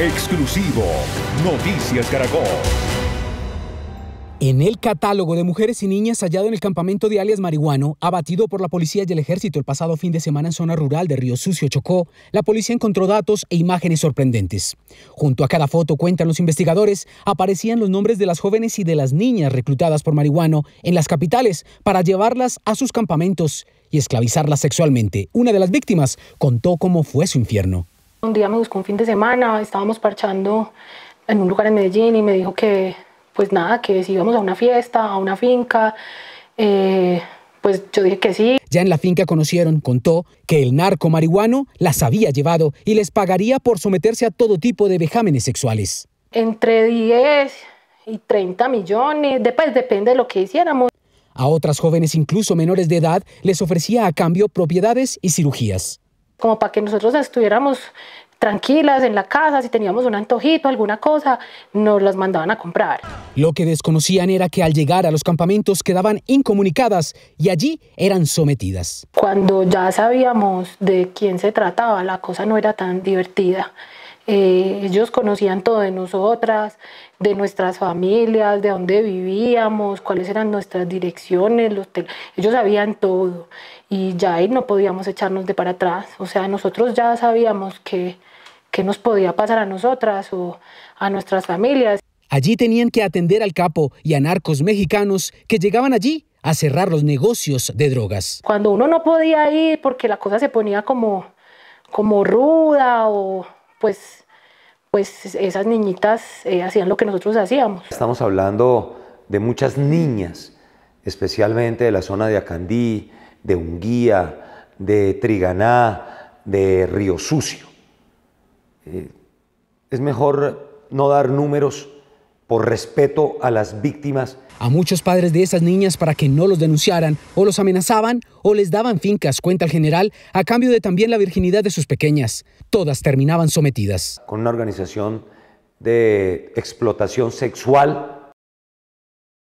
Exclusivo, Noticias Caracol. En el catálogo de mujeres y niñas hallado en el campamento de alias Marihuano, abatido por la policía y el ejército el pasado fin de semana en zona rural de Río Sucio, Chocó, la policía encontró datos e imágenes sorprendentes. Junto a cada foto, cuentan los investigadores, aparecían los nombres de las jóvenes y de las niñas reclutadas por Marihuano en las capitales para llevarlas a sus campamentos y esclavizarlas sexualmente. Una de las víctimas contó cómo fue su infierno. Un día me buscó un fin de semana, estábamos parchando en un lugar en Medellín y me dijo que, pues nada, que si íbamos a una fiesta, a una finca, eh, pues yo dije que sí. Ya en la finca conocieron, contó, que el narco marihuano las había llevado y les pagaría por someterse a todo tipo de vejámenes sexuales. Entre 10 y 30 millones, después depende de lo que hiciéramos. A otras jóvenes, incluso menores de edad, les ofrecía a cambio propiedades y cirugías como para que nosotros estuviéramos tranquilas en la casa, si teníamos un antojito, alguna cosa, nos las mandaban a comprar. Lo que desconocían era que al llegar a los campamentos quedaban incomunicadas y allí eran sometidas. Cuando ya sabíamos de quién se trataba, la cosa no era tan divertida. Eh, ellos conocían todo de nosotras, de nuestras familias, de dónde vivíamos, cuáles eran nuestras direcciones, los ellos sabían todo y ya ahí no podíamos echarnos de para atrás. O sea, nosotros ya sabíamos que, que nos podía pasar a nosotras o a nuestras familias. Allí tenían que atender al capo y a narcos mexicanos que llegaban allí a cerrar los negocios de drogas. Cuando uno no podía ir porque la cosa se ponía como, como ruda o pues, pues esas niñitas eh, hacían lo que nosotros hacíamos. Estamos hablando de muchas niñas, especialmente de la zona de Acandí, de Unguía, de Triganá, de Río Sucio. Eh, es mejor no dar números por respeto a las víctimas. A muchos padres de esas niñas para que no los denunciaran o los amenazaban o les daban fincas, cuenta el general, a cambio de también la virginidad de sus pequeñas. Todas terminaban sometidas. Con una organización de explotación sexual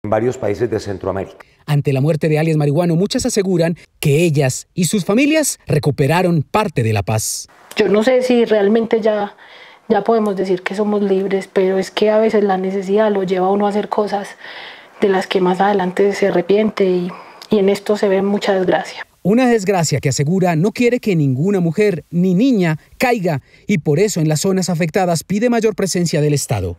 en varios países de Centroamérica. Ante la muerte de alias Marihuano, muchas aseguran que ellas y sus familias recuperaron parte de la paz. Yo no sé si realmente ya, ya podemos decir que somos libres, pero es que a veces la necesidad lo lleva a uno a hacer cosas de las que más adelante se arrepiente y, y en esto se ve mucha desgracia. Una desgracia que asegura no quiere que ninguna mujer ni niña caiga y por eso en las zonas afectadas pide mayor presencia del Estado.